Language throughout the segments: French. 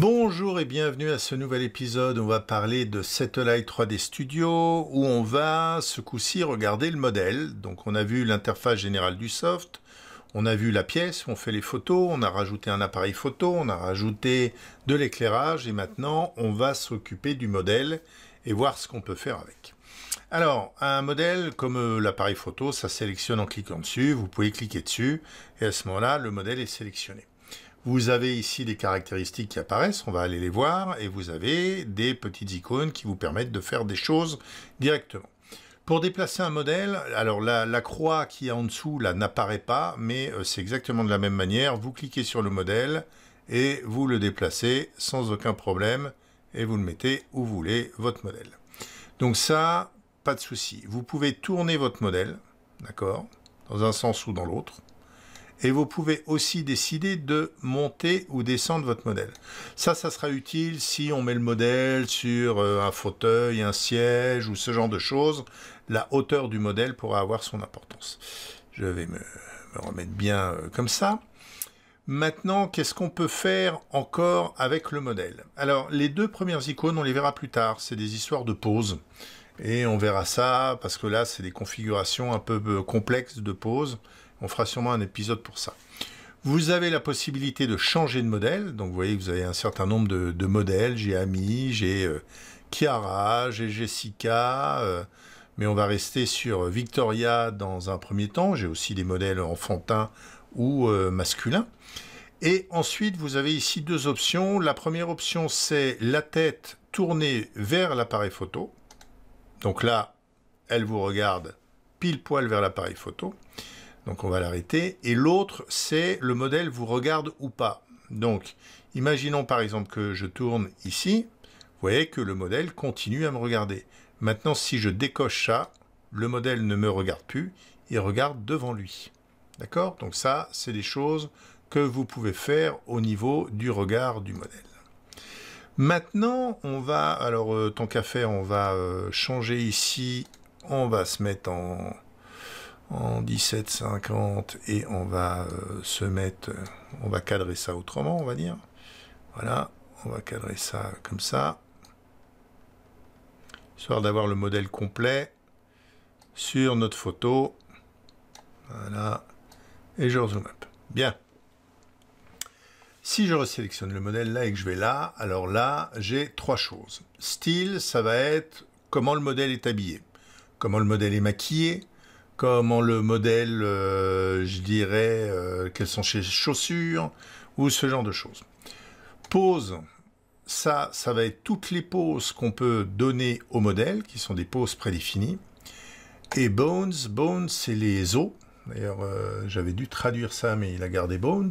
Bonjour et bienvenue à ce nouvel épisode. On va parler de Satellite 3D Studio où on va ce coup-ci regarder le modèle. Donc on a vu l'interface générale du soft, on a vu la pièce, on fait les photos, on a rajouté un appareil photo, on a rajouté de l'éclairage et maintenant on va s'occuper du modèle et voir ce qu'on peut faire avec. Alors, un modèle comme euh, l'appareil photo, ça sélectionne en cliquant dessus, vous pouvez cliquer dessus, et à ce moment-là, le modèle est sélectionné. Vous avez ici des caractéristiques qui apparaissent, on va aller les voir, et vous avez des petites icônes qui vous permettent de faire des choses directement. Pour déplacer un modèle, alors la, croix qui est en dessous là n'apparaît pas, mais euh, c'est exactement de la même manière. Vous cliquez sur le modèle et vous le déplacez sans aucun problème et vous le mettez où vous voulez votre modèle. Donc ça, pas de souci. Vous pouvez tourner votre modèle, d'accord, dans un sens ou dans l'autre et vous pouvez aussi décider de monter ou descendre votre modèle. Ça, ça sera utile si on met le modèle sur euh, un fauteuil, un siège ou ce genre de choses. La hauteur du modèle pourra avoir son importance. Je vais me, remettre bien euh, comme ça. Maintenant, qu'est-ce qu'on peut faire encore avec le modèle Alors, les deux premières icônes, on les verra plus tard. C'est des histoires de pose, Et on verra ça parce que là, c'est des configurations un peu euh, complexes de pose. On fera sûrement un épisode pour ça. Vous avez la possibilité de changer de modèle. Donc vous voyez vous avez un certain nombre de, modèles. J'ai Ami, j'ai euh, Chiara, j'ai Jessica. Euh, mais on va rester sur Victoria dans un premier temps. J'ai aussi des modèles enfantins ou masculin. Euh, masculins. Et ensuite, vous avez ici deux options. La première option, c'est la tête tournée vers l'appareil photo. Donc là, elle vous regarde pile poil vers l'appareil photo. Donc on va l'arrêter. Et l'autre, c'est le modèle vous regarde ou pas. Donc, imaginons par exemple que je tourne ici. Vous voyez que le modèle continue à me regarder. Maintenant, si je décoche ça, le modèle ne me regarde plus, il regarde devant lui. D'accord Donc ça, c'est des choses que vous pouvez faire au niveau du regard du modèle. Maintenant, on va, alors ton euh, tant qu'à faire, on va euh, changer ici, on va se mettre en en 1750 et on va euh, se mettre, euh, on va cadrer ça autrement, on va dire. Voilà, on va cadrer ça comme ça, histoire d'avoir le modèle complet sur notre photo. Voilà, et je up. Bien. Si je resélectionne le modèle là et que je vais là, alors là, j'ai trois choses. Style, ça va être comment le modèle est habillé, comment le modèle est maquillé, comment le modèle, euh, je dirais, euh, quelles sont ses chaussures ou ce genre de choses. Pose, ça, ça va être toutes les poses qu'on peut donner au modèle, qui sont des poses prédéfinies. Et bones, bones, c'est les os. D'ailleurs, euh, j'avais dû traduire ça, mais il a gardé bones.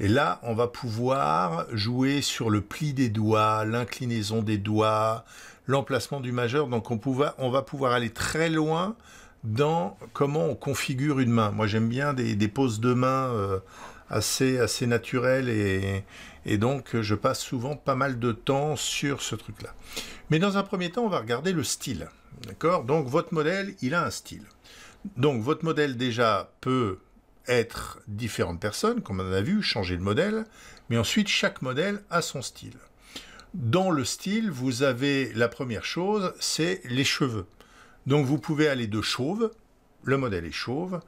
Et là, on va pouvoir jouer sur le pli des doigts, l'inclinaison des doigts, l'emplacement du majeur. Donc, on, on va pouvoir aller très loin dans comment on configure une main. Moi, j'aime bien des, poses de main euh, assez, assez naturelles et, donc euh, je passe souvent pas mal de temps sur ce truc-là. Mais dans un premier temps, on va regarder le style. D'accord Donc, votre modèle, il a un style. Donc, votre modèle déjà peut être différentes personnes, comme on a vu, changer de modèle, mais ensuite chaque modèle a son style. Dans le style, vous avez la première chose, c'est les cheveux. Donc vous pouvez aller de chauve, le modèle est chauve,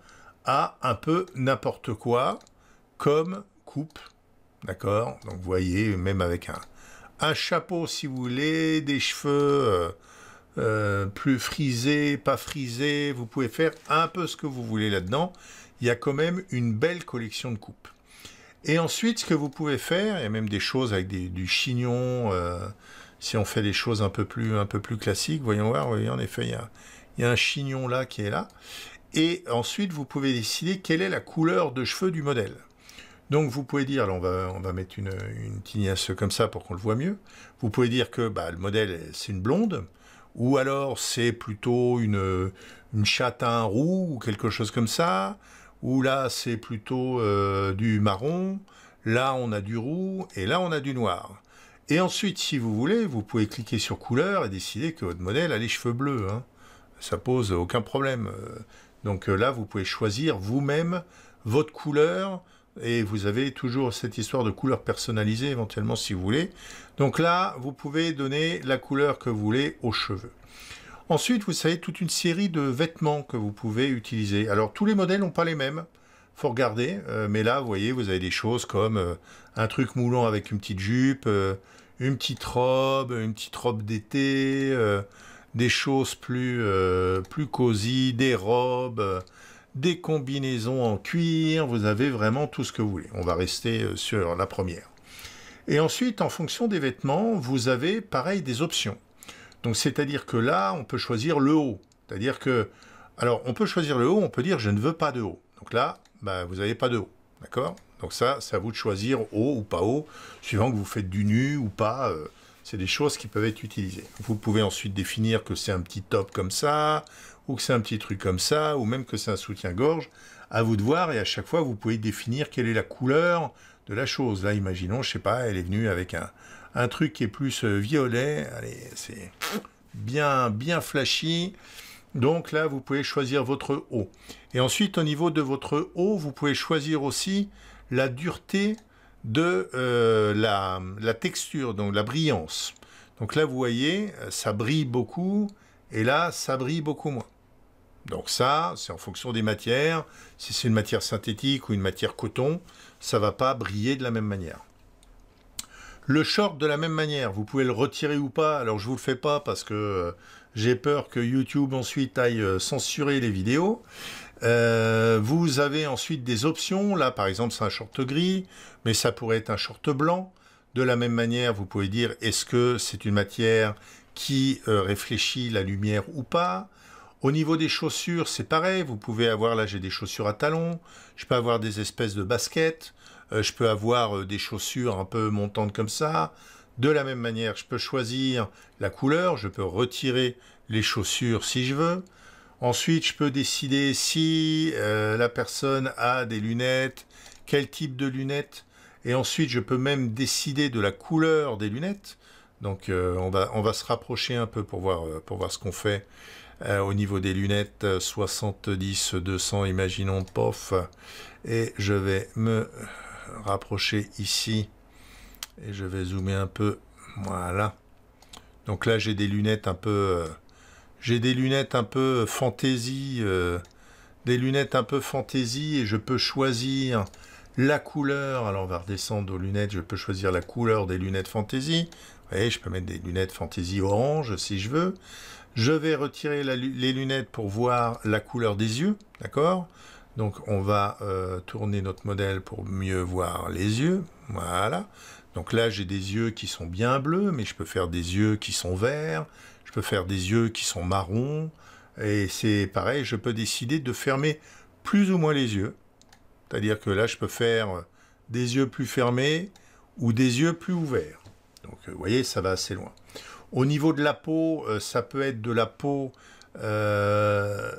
à un peu n'importe quoi comme coupe. D'accord Donc vous voyez, même avec un, un chapeau si vous voulez, des cheveux euh, euh, plus frisés, pas frisés, vous pouvez faire un peu ce que vous voulez là-dedans. Il y a quand même une belle collection de coupes. Et ensuite, ce que vous pouvez faire, il y a même des choses avec du chignon, euh, si on fait des choses un peu plus, un peu plus classiques, voyons voir, en effet, il y, a, un chignon là qui est là. Et ensuite, vous pouvez décider quelle est la couleur de cheveux du modèle. Donc vous pouvez dire, là on va, on mettre une, une tignasse comme ça pour qu'on le voit mieux, vous pouvez dire que bah, le modèle c'est une blonde, ou alors c'est plutôt une, une châtain roux ou quelque chose comme ça, ou là c'est plutôt euh, du marron, là on a du roux et là on a du noir. Et ensuite, si vous voulez, vous pouvez cliquer sur couleur et décider que votre modèle a les cheveux bleus. Hein. Ça pose aucun problème. Euh. Donc euh, là, vous pouvez choisir vous-même votre couleur et vous avez toujours cette histoire de couleur personnalisée éventuellement si vous voulez. Donc là, vous pouvez donner la couleur que vous voulez aux cheveux. Ensuite, vous savez toute une série de vêtements que vous pouvez utiliser. Alors tous les modèles n'ont pas les mêmes faut regarder. Euh, mais là, vous voyez, vous avez des choses comme euh, un truc moulant avec une petite jupe, euh, une petite robe, une petite robe d'été, des choses plus, plus cosy, des robes, des combinaisons en cuir. Vous avez vraiment tout ce que vous voulez. On va rester sur la première. Et ensuite, en fonction des vêtements, vous avez pareil des options. Donc, c'est-à-dire que là, on peut choisir le haut. C'est-à-dire que, alors, on peut choisir le haut, on peut dire je ne veux pas de haut. Donc là, bah, vous n'avez pas de haut. D'accord Donc ça, c'est à vous de choisir haut ou pas haut, suivant que vous faites du nu ou pas. Euh, c'est des choses qui peuvent être utilisées. Vous pouvez ensuite définir que c'est un petit top comme ça, ou que c'est un petit truc comme ça, ou même que c'est un soutien-gorge. À vous de voir, et à chaque fois, vous pouvez définir quelle est la couleur de la chose. Là, imaginons, je sais pas, elle est venue avec un, un truc qui est plus euh, violet. Allez, c'est bien, bien flashy. Donc là, vous pouvez choisir votre haut. Et ensuite, au niveau de votre haut, vous pouvez choisir aussi la dureté de euh, la, texture, donc la brillance. Donc là, vous voyez, euh, ça brille beaucoup, et là, ça brille beaucoup moins. Donc ça, c'est en fonction des matières. Si c'est une matière synthétique ou une matière coton, ça va pas briller de la même manière. Le short de la même manière, vous pouvez le retirer ou pas. Alors je vous le fais pas parce que euh, j'ai peur que YouTube ensuite aille euh, censurer les vidéos. Euh, vous avez ensuite des options. Là, par exemple, c'est un short gris, mais ça pourrait être un short blanc. De la même manière, vous pouvez dire est-ce que c'est une matière qui euh, réfléchit la lumière ou pas. Au niveau des chaussures, c'est pareil. Vous pouvez avoir, là, j'ai des chaussures à talons. Je peux avoir des espèces de baskets. je peux avoir des chaussures un peu montantes comme ça. De la même manière, je peux choisir la couleur, je peux retirer les chaussures si je veux. Ensuite, je peux décider si euh, la personne a des lunettes, quel type de lunettes. Et ensuite, je peux même décider de la couleur des lunettes. Donc, euh, on, va, on va se rapprocher un peu pour voir, euh, pour voir ce qu'on fait au niveau des lunettes. 70, 200, imaginons, pof. Et je vais me rapprocher ici et je vais zoomer un peu. Voilà. Donc là, j'ai des lunettes un peu... Euh, j'ai des lunettes un peu fantaisie. Euh, des lunettes un peu fantaisie et je peux choisir la couleur. Alors on va redescendre aux lunettes. Je peux choisir la couleur des lunettes fantaisie. Vous voyez, je peux mettre des lunettes fantaisie orange si je veux. Je vais retirer les lunettes pour voir la couleur des yeux. D'accord donc on va euh, tourner notre modèle pour mieux voir les yeux. Voilà. Donc là, j'ai des yeux qui sont bien bleus, mais je peux faire des yeux qui sont verts, je peux faire des yeux qui sont marrons, et c'est pareil, je peux décider de fermer plus ou moins les yeux. C'est-à-dire que là, je peux faire des yeux plus fermés ou des yeux plus ouverts. Donc euh, vous voyez, ça va assez loin. Au niveau de la peau, euh, ça peut être de la peau euh,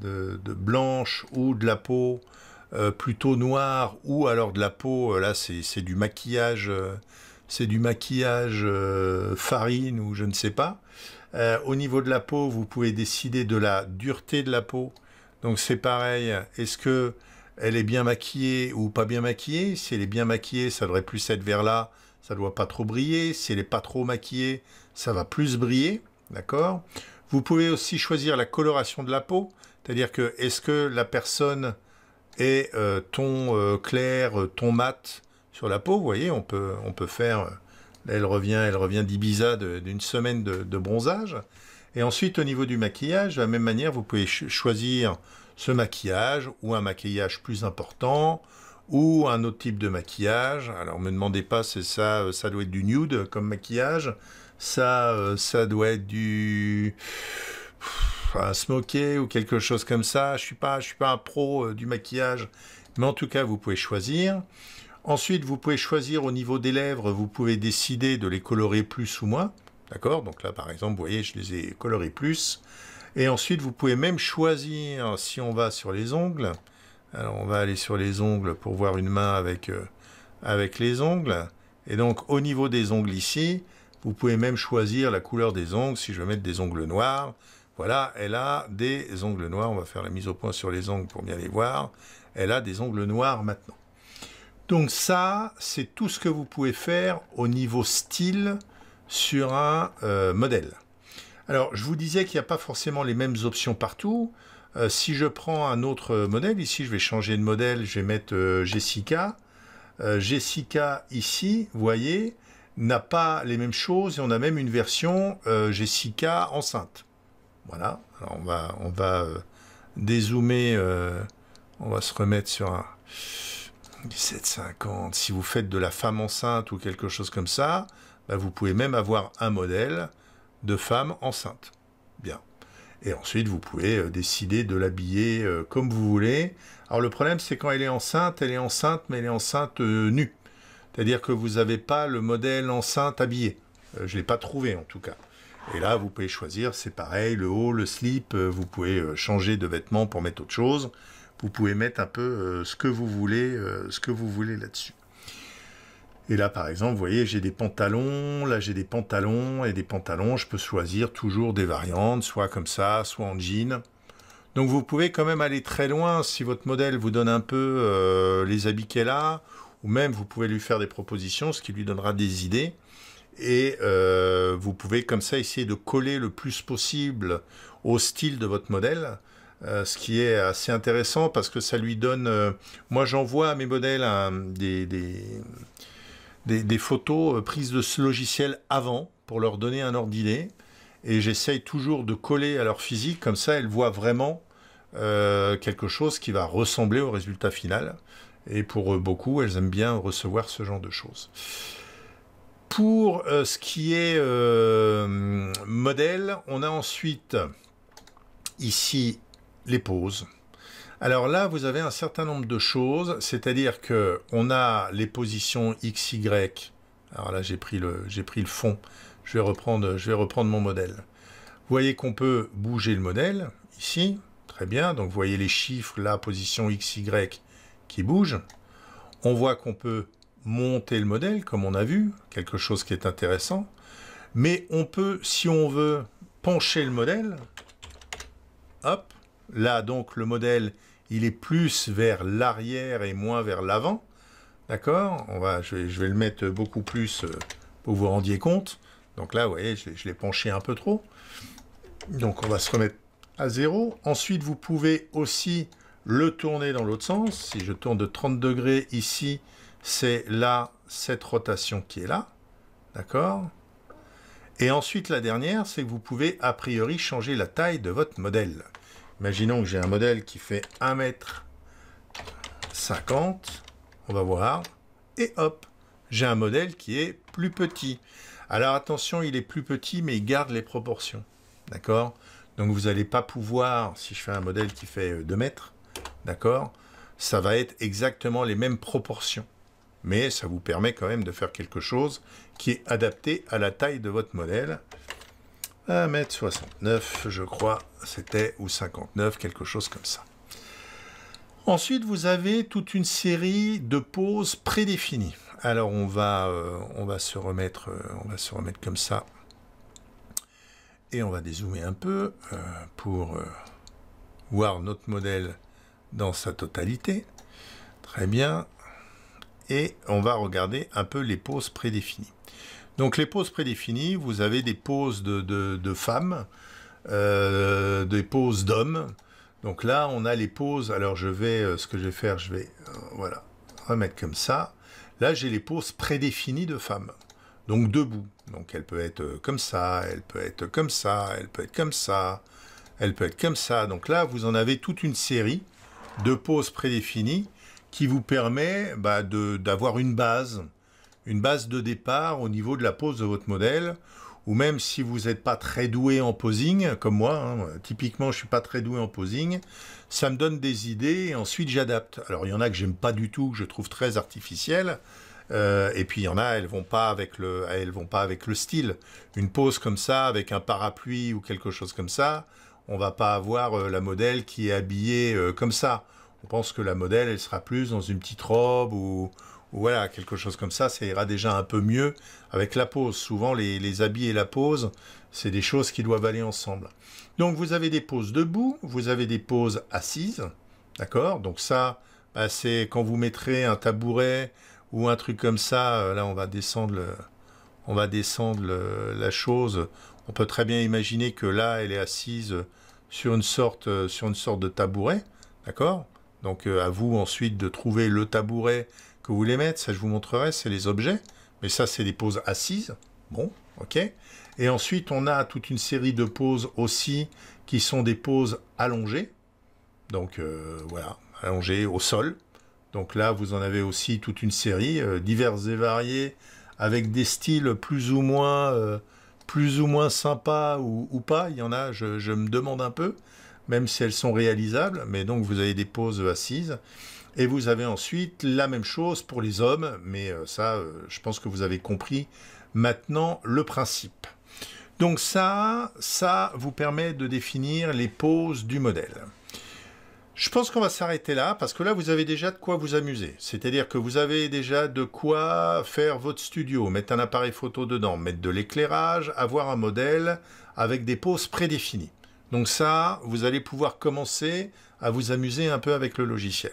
de, blanche ou de la peau euh, plutôt noir ou alors de la peau, euh, là c'est du maquillage, euh, c'est du maquillage farine ou je ne sais pas. au niveau de la peau, vous pouvez décider de la dureté de la peau. Donc c'est pareil, est-ce que elle est bien maquillée ou pas bien maquillée Si elle est bien maquillée, ça devrait plus être vers là, ça ne doit pas trop briller. Si elle n'est pas trop maquillée, ça va plus briller, d'accord Vous pouvez aussi choisir la coloration de la peau, c'est-à-dire que est-ce que la personne et euh, ton euh, clair, euh, ton mat sur la peau. Vous voyez, on peut, on peut faire. elle revient, elle revient d'Ibiza d'une semaine de, bronzage. Et ensuite, au niveau du maquillage, de la même manière, vous pouvez choisir ce maquillage ou un maquillage plus important ou un autre type de maquillage. Alors, me demandez pas, c'est ça, ça doit être du nude comme maquillage. Ça, ça doit être du à ou quelque chose comme ça. Je ne suis pas un pro euh, du maquillage, mais en tout cas, vous pouvez choisir. Ensuite, vous pouvez choisir au niveau des lèvres, vous pouvez décider de les colorer plus ou moins. D'accord Donc là, par exemple, vous voyez, je les ai colorés plus. Et ensuite, vous pouvez même choisir, si on va sur les ongles, alors on va aller sur les ongles pour voir une main avec, euh, avec les ongles. Et donc, au niveau des ongles ici, vous pouvez même choisir la couleur des ongles, si je veux mettre des ongles noirs, voilà, elle a des ongles noirs. On va faire la mise au point sur les ongles pour bien les voir. Elle a des ongles noirs maintenant. Donc ça, c'est tout ce que vous pouvez faire au niveau style sur un euh, modèle. Alors, je vous disais qu'il n'y a pas forcément les mêmes options partout. Euh, si je prends un autre modèle, ici, je vais changer de modèle, je vais mettre euh, Jessica. Jessica, ici, vous voyez, n'a pas les mêmes choses et on a même une version Jessica enceinte. Voilà. Alors on va, on va euh, dézoomer. Euh, on va se remettre sur un 1750. Si vous faites de la femme enceinte ou quelque chose comme ça, bah, vous pouvez même avoir un modèle de femme enceinte. Bien. Et ensuite, vous pouvez euh, décider de l'habiller comme vous voulez. Alors le problème, c'est quand elle est enceinte, elle est enceinte, mais elle est enceinte nue. C'est-à-dire que vous n'avez pas le modèle enceinte habillé. je ne l'ai pas trouvé en tout cas. Et là, vous pouvez choisir, c'est pareil, le haut, le slip, euh, vous pouvez euh, changer de vêtements pour mettre autre chose. Vous pouvez mettre un peu euh, ce que vous voulez, ce que vous voulez là-dessus. Et là, par exemple, vous voyez, j'ai des pantalons, là j'ai des pantalons et des pantalons. Je peux choisir toujours des variantes, soit comme ça, soit en jean. Donc vous pouvez quand même aller très loin si votre modèle vous donne un peu les habits qu'elle a, ou même vous pouvez lui faire des propositions, ce qui lui donnera des idées et euh, vous pouvez comme ça essayer de coller le plus possible au style de votre modèle, euh, ce qui est assez intéressant parce que ça lui donne... Euh, moi j'envoie à mes modèles des, photos prises de ce logiciel avant pour leur donner un ordre et j'essaye toujours de coller à leur physique, comme ça elles voient vraiment quelque chose qui va ressembler au résultat final. Et pour beaucoup, elles aiment bien recevoir ce genre de choses. Pour euh, ce qui est euh, modèle, on a ensuite ici les poses. Alors là, vous avez un certain nombre de choses, c'est-à-dire que on a les positions x, y. Alors là, j'ai pris le j'ai pris le fond. Je vais reprendre je vais reprendre mon modèle. Vous voyez qu'on peut bouger le modèle ici, très bien. Donc vous voyez les chiffres la position x, y qui bouge. On voit qu'on peut monter le modèle, comme on a vu, quelque chose qui est intéressant, mais on peut, si on veut, pencher le modèle. Hop, là donc le modèle, il est plus vers l'arrière et moins vers l'avant. D'accord va, je vais, le mettre beaucoup plus euh, pour vous rendiez compte. Donc là, vous voyez, je, je l'ai penché un peu trop. Donc on va se remettre à zéro. Ensuite, vous pouvez aussi le tourner dans l'autre sens. Si je tourne de 30 degrés ici, c'est là, cette rotation qui est là, d'accord Et ensuite, la dernière, c'est que vous pouvez a priori changer la taille de votre modèle. Imaginons que j'ai un modèle qui fait 1m50, on va voir, et hop, j'ai un modèle qui est plus petit. Alors attention, il est plus petit, mais il garde les proportions, d'accord Donc vous n'allez pas pouvoir, si je fais un modèle qui fait 2 euh, mètres, d'accord Ça va être exactement les mêmes proportions mais ça vous permet quand même de faire quelque chose qui est adapté à la taille de votre modèle. 1m69, je crois, c'était, ou 59, quelque chose comme ça. Ensuite, vous avez toute une série de poses prédéfinies. Alors, on va, euh, on va, se, remettre, euh, on va se remettre comme ça. Et on va dézoomer un peu euh, pour voir notre modèle dans sa totalité. Très bien et on va regarder un peu les poses prédéfinies. Donc les poses prédéfinies, vous avez des poses de, femmes, euh, des poses d'hommes. Donc là, on a les poses. Alors je vais, euh, ce que je vais faire, je vais, euh, voilà, remettre comme ça. Là, j'ai les poses prédéfinies de femmes. Donc debout. Donc elle peut être comme ça, elle peut être comme ça, elle peut être comme ça, elle peut être comme ça. Donc là, vous en avez toute une série de poses prédéfinies qui vous permet bah, d'avoir une base, une base de départ au niveau de la pose de votre modèle, ou même si vous n'êtes pas très doué en posing, comme moi, hein, typiquement je ne suis pas très doué en posing, ça me donne des idées et ensuite j'adapte. Alors il y en a que j'aime pas du tout, que je trouve très artificielle euh, et puis il y en a, elles vont pas avec le, elles vont pas avec le style. Une pose comme ça, avec un parapluie ou quelque chose comme ça, on va pas avoir euh, la modèle qui est habillée euh, comme ça on pense que la modèle, elle sera plus dans une petite robe ou, voilà, quelque chose comme ça, ça ira déjà un peu mieux avec la pose. Souvent, les, habits et la pose, c'est des choses qui doivent aller ensemble. Donc, vous avez des poses debout, vous avez des poses assises, d'accord Donc ça, bah, c'est quand vous mettrez un tabouret ou un truc comme ça, euh, là, on va descendre, on va descendre la chose. On peut très bien imaginer que là, elle est assise sur une sorte, euh, sur une sorte de tabouret, d'accord donc euh, à vous ensuite de trouver le tabouret que vous voulez mettre. Ça, je vous montrerai, c'est les objets. Mais ça, c'est des poses assises. Bon, ok. Et ensuite, on a toute une série de poses aussi qui sont des poses allongées. Donc euh, voilà, allongées au sol. Donc là, vous en avez aussi toute une série, euh, diverses et variées, avec des styles plus ou moins, plus ou moins sympas ou, pas. Il y en a, je me demande un peu même si elles sont réalisables, mais donc vous avez des poses assises. Et vous avez ensuite la même chose pour les hommes, mais euh, ça, euh, je pense que vous avez compris maintenant le principe. Donc ça, ça vous permet de définir les poses du modèle. Je pense qu'on va s'arrêter là, parce que là, vous avez déjà de quoi vous amuser. C'est-à-dire que vous avez déjà de quoi faire votre studio, mettre un appareil photo dedans, mettre de l'éclairage, avoir un modèle avec des poses prédéfinies. Donc ça, vous allez pouvoir commencer à vous amuser un peu avec le logiciel.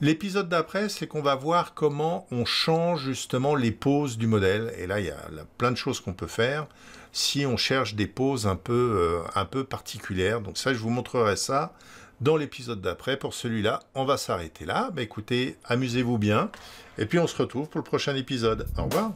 L'épisode d'après, c'est qu'on va voir comment on change justement les poses du modèle. Et là, il y a plein de choses qu'on peut faire si on cherche des poses un peu, euh, un peu particulières. Donc ça, je vous montrerai ça dans l'épisode d'après. Pour celui-là, on va s'arrêter là. Mais bah, écoutez, amusez-vous bien. Et puis on se retrouve pour le prochain épisode. Au revoir.